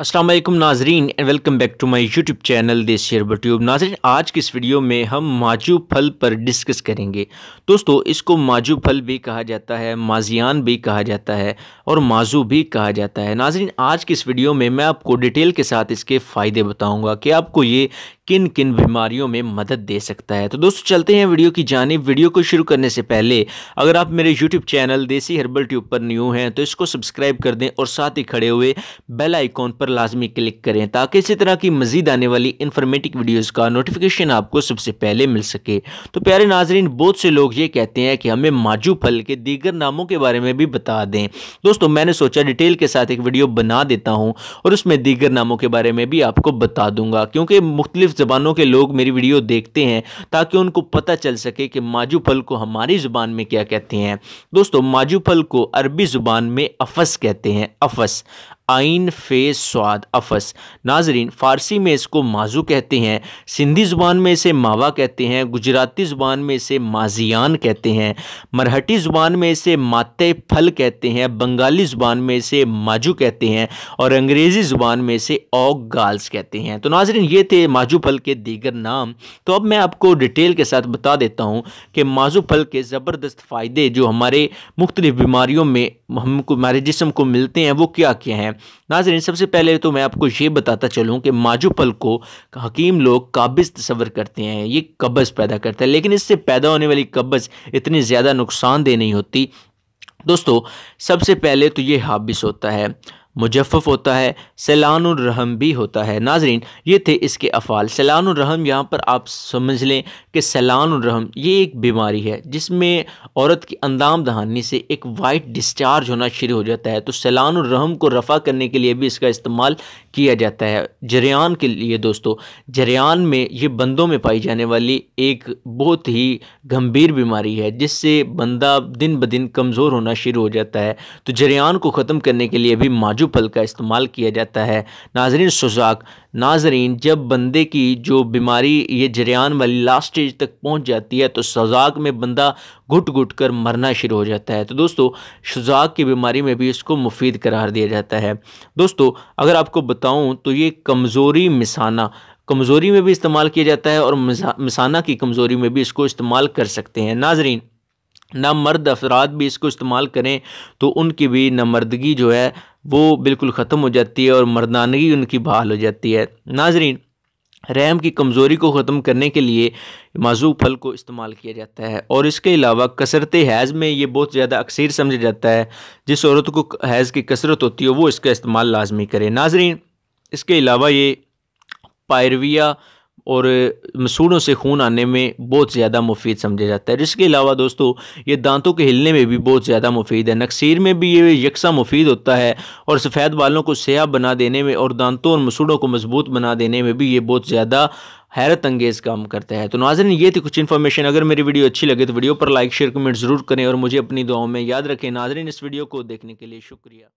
असलम नाजरीन and welcome back to my YouTube channel देश share tube नाजरीन आज की इस वीडियो में हम माजू फल पर डिस्कस करेंगे दोस्तों इसको माजू फल भी कहा जाता है माजियान भी कहा जाता है और माजू भी कहा जाता है नाजरीन आज की इस वीडियो में मैं आपको डिटेल के साथ इसके फ़ायदे बताऊंगा कि आपको ये किन किन बीमारियों में मदद दे सकता है तो दोस्तों चलते हैं वीडियो की जानब वीडियो को शुरू करने से पहले अगर आप मेरे YouTube channel desi herbal tube पर न्यू हैं तो इसको सब्सक्राइब कर दें और साथ ही खड़े हुए बेल आइकॉन पर लाजमी क्लिक करें ताकि इसी तरह की मजीद आने वाली इन्फॉर्मेटिव वीडियोज़ का नोटिफिकेशन आपको सबसे पहले मिल सके तो प्यारे नाजरीन बहुत से लोग ये कहते हैं कि हमें माजू फल के दीगर नामों के बारे में भी बता दें दोस्तों मैंने सोचा डिटेल के साथ एक वीडियो बना देता हूँ और उसमें दीगर नामों के बारे में भी आपको बता दूंगा क्योंकि मुख्तलिफ ज़बानों के लोग मेरी वीडियो देखते हैं ताकि उनको पता चल सके कि माजू फल को हमारी ज़ुबान में क्या कहते हैं दोस्तों माजू फल को अरबी ज़ुबान में अफस कहते हैं अफस आइन फे स्वाद अफस नाजरीन फ़ारसी में इसको माजू कहते हैं सिंधी ज़ुबान में इसे मावा कहते हैं गुजराती ज़ुबान में इसे माजियान कहते हैं मरहटी ज़ुबान में इसे माते फल कहते हैं बंगाली ज़ुबान में इसे माजू कहते हैं और अंग्रेज़ी ज़ुबान में इसे ओग गाल्स कहते हैं तो नाजरीन ये थे माजू फल के दीगर नाम तो अब मैं आपको डिटेल के साथ बता देता हूँ कि माजूफल के ज़बरदस्त फ़ायदे जो हमारे मुख्तलिफ़ बीमारियों में हमको हमारे जिसम को मिलते हैं वो क्या क्या हैं नाजरन सबसे पहले तो मैं आपको ये बताता चलूँ कि फल को हकीम लोग काबिज़ तस्वर करते हैं ये कब्ज़ पैदा करता है लेकिन इससे पैदा होने वाली कब्ज़ इतनी ज़्यादा नुकसानदेह नहीं होती दोस्तों सबसे पहले तो ये हाबिस होता है मुजफ़ होता है सैलानरहम भी होता है नाजरीन ये थे इसके अफ़ाल सैलानरहम यहाँ पर आप समझ लें कि सैलानरहम ये एक बीमारी है जिसमें औरत की अंदाम दहानी से एक वाइट डिस्चार्ज होना शुरू हो जाता है तो सैलानरहम को रफ़ा करने के लिए भी इसका इस्तेमाल किया जाता है जरियान के लिए दोस्तों जरियान में ये बंदों में पाई जाने वाली एक बहुत ही गंभीर बीमारी है जिससे बंदा दिन ब दिन कमज़ोर होना शुरू हो जाता है तो जरियान को ख़त्म करने के लिए भी माजूद फल का इस्तेमाल किया जाता है नाजरीन सुजाक नाजरीन जब बंदे की जो बीमारी ये जरियान वाली लास्ट स्टेज तक पहुंच जाती है तो सजाक में बंदा घुट घुट कर मरना शुरू हो जाता है तो दोस्तों सजाक की बीमारी में भी इसको मुफीद करार दिया जाता है दोस्तों अगर आपको बताऊं तो ये कमज़ोरी मिसाना कमज़ोरी में भी इस्तेमाल किया जाता है और मिसाना की कमज़ोरी में भी इसको इस्तेमाल कर सकते हैं नाजरीन ना मर्द अफराद भी इसको इस्तेमाल करें तो उनकी भी नमर्दगी जो है वो बिल्कुल ख़त्म हो जाती है और मर्दानगी उनकी बहाल हो जाती है नाजरीन रैम की कमज़ोरी को ख़त्म करने के लिए मज़ू फल को इस्तेमाल किया जाता है और इसके अलावा कसरत हैज़ में ये बहुत ज़्यादा अक्सर समझा जाता है जिस औरत को हैज़ की कसरत होती है वो इसका इस्तेमाल लाजमी करें नाजरीन इसके अलावा ये पायरविया और मसूड़ों से खून आने में बहुत ज़्यादा मुफीद समझा जाता है इसके अलावा दोस्तों ये दांतों के हिलने में भी बहुत ज़्यादा मुफीद है नक्सीर में भी ये यकसा मुफीद होता है और सफ़ेद बालों को सयाह बना देने में और दांतों और मसूड़ों को मजबूत बना देने में भी ये बहुत ज़्यादा हैरत अंगेज़ काम करता है तो नाजरन ये थी कुछ इन्फॉर्मेशन अगर मेरी वीडियो अच्छी लगे तो वीडियो पर लाइक शेयर कमेंट ज़रूर करें और मुझे अपनी दुआओं में याद रखें नाजरन इस वीडियो को देखने के लिए शुक्रिया